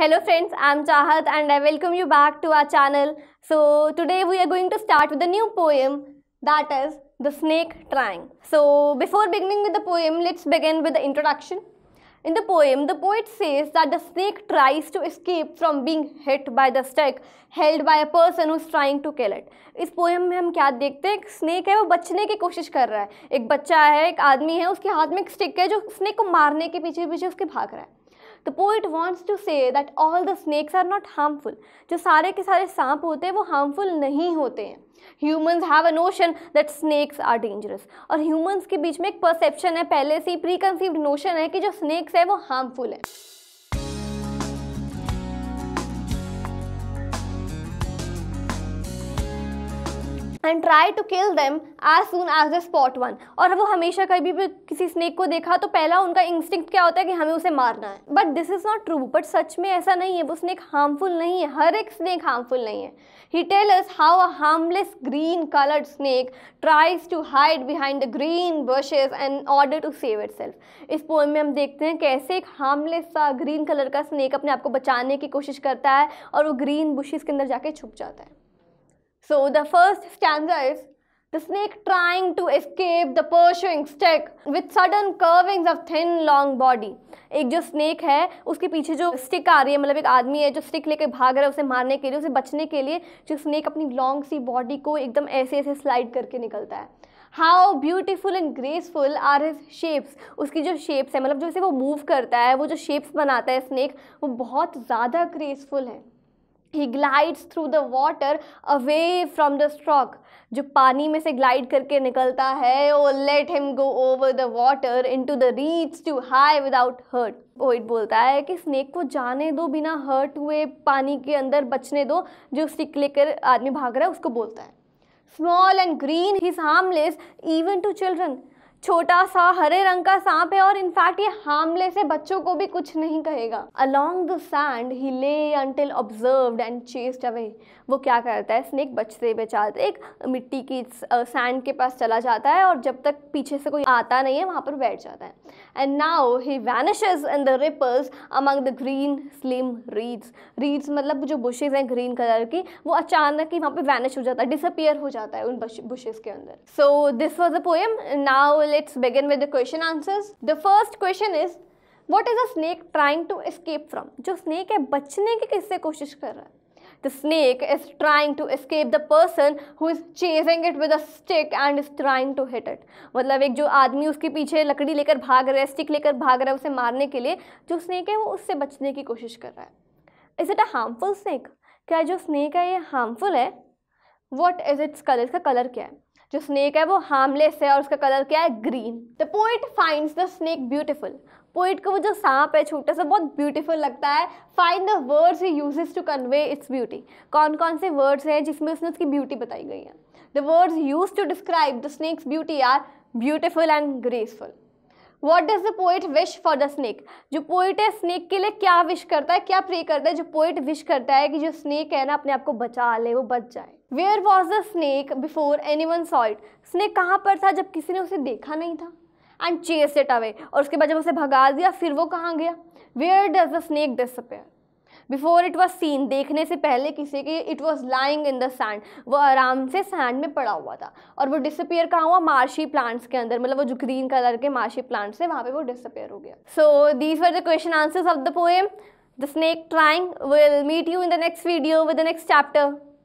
Hello friends I am Chahat and I welcome you back to our channel so today we are going to start with the new poem that is the snake trying so before beginning with the poem let's begin with the introduction in the poem the poet says that the snake tries to escape from being hit by the stake held by a person who's trying to kill it इस poem में हम क्या देखते हैं एक snake है वो बचने की कोशिश कर रहा है एक बच्चा है एक आदमी है उसके हाथ में एक स्टिक है जो स्नेक को मारने के पीछे पीछे उसके भाग रहा है the poet wants to say that all the snakes are not harmful जो सारे के सारे सांप होते हैं वो हार्मफुल नहीं होते हैं humans have a notion that snakes are dangerous और ह्यूमन्स के बीच में एक परसेप्शन है पहले से ही प्री कंसीव्ड नोशन है कि जो स्नेक्स है वो हार्मफुल है and try to kill them as soon as the spot one और वो हमेशा कभी भी किसी स्नेक को देखा तो पहला उनका इंस्टिंक्ट क्या होता है कि हमें उसे मारना है but this is not true but सच में ऐसा नहीं है वो स्नेक हार्मफुल नहीं है हर एक स्नेक हार्मफुल नहीं है he tell us how a harmless green coloured snake tries to hide behind the green bushes and order to save itself इस पोएम में हम देखते हैं कैसे एक हार्मलेस सा ग्रीन कलर का स्नेक अपने आप को बचाने की कोशिश करता है और वो ग्रीन बुशेज़ के अंदर जाके छुप जाता है So the first stanza is the snake trying to escape the pursuing stick with sudden curvings of thin long body. एक जो स्नेक है उसके पीछे जो स्टिक आ रही है मतलब एक आदमी है जो स्टिक लेके भाग रहा है उसे मारने के लिए उसे बचने के लिए जो स्नेक अपनी लॉन्ग सी बॉडी को एकदम ऐसे ऐसे स्लाइड करके निकलता है how beautiful and graceful are his shapes उसकी जो शेप्स है मतलब जो इसे वो मूव करता है वो जो शेप्स बनाता है स्नेक वो बहुत ज़्यादा ग्रेसफुल है he glides through the water away from the stroke जो पानी में से ग्लाइड करके निकलता है oh let him go over the water into the reeds to hide without hurt वो इट बोलता है कि स्नेक को जाने दो बिना हर्ट हुए पानी के अंदर बचने दो जो स्टिक लेकर आदमी भाग रहा है उसको बोलता है small and green he's harmless even to children छोटा सा हरे रंग का सांप है और इनफैक्ट ये हामले से बच्चों को भी कुछ नहीं कहेगा along the sand he lay until observed and chased away वो क्या करता है स्नेक बचते बचाते एक मिट्टी की सैंड के पास चला जाता है और जब तक पीछे से कोई आता नहीं है वहाँ पर बैठ जाता है and now he vanishes in the ripples among the green slim reeds reeds मतलब जो बुशेज हैं ग्रीन कलर की वो अचानक ही वहाँ पर वैनिश हो जाता है डिसअपियर हो जाता है उन बुशेज के अंदर so this was a poem now let's begin with the question answers. The first question is what is a snake trying to escape from? जो snake है बचने की किससे कोशिश कर रहा है The snake is trying to escape the person who is chasing it with a stick and is trying to hit it. मतलब एक जो आदमी उसके पीछे लकड़ी लेकर भाग रहा है stick लेकर भाग रहा है उसे मारने के लिए जो snake है वो उससे बचने की कोशिश कर रहा है is it a harmful snake क्या जो snake है ये harmful है what is its color इसका color क्या है जो स्नेक है वो हार्मलेस है और उसका कलर क्या है green the poet finds the snake beautiful poet को वो जो सांप है छोटा सा बहुत ब्यूटीफुल लगता है finds the words he uses to convey its beauty कौन कौन से वर्ड्स हैं जिसमें उसने उसकी ब्यूटी बताई गई है the words use to describe the snake's beauty are beautiful and graceful what does the poet wish for the snake जो पोइट है स्नेक के लिए क्या विश करता है क्या प्रे करता है जो पोइट विश करता है कि जो स्नेक है ना अपने आप को बचा ले वो बच जाए where was the snake before anyone saw it snake कहाँ पर था जब किसी ने उसे देखा नहीं था एंड चेस इट अवे और उसके बाद जब उसे भगा दिया फिर वो कहाँ गया where does the snake disappear before it was seen देखने से पहले किसी के it was lying in the sand वो आराम से सैंड में पड़ा हुआ था और वो डिसअपियर कहाँ हुआ मार्शी प्लांट्स के अंदर मतलब वो जो ग्रीन कलर के मार्शी प्लांट्स थे वहाँ पे वो डिसअपेयर हो गया so these were the question answers of the poem the snake trying will meet you in the next video with the next chapter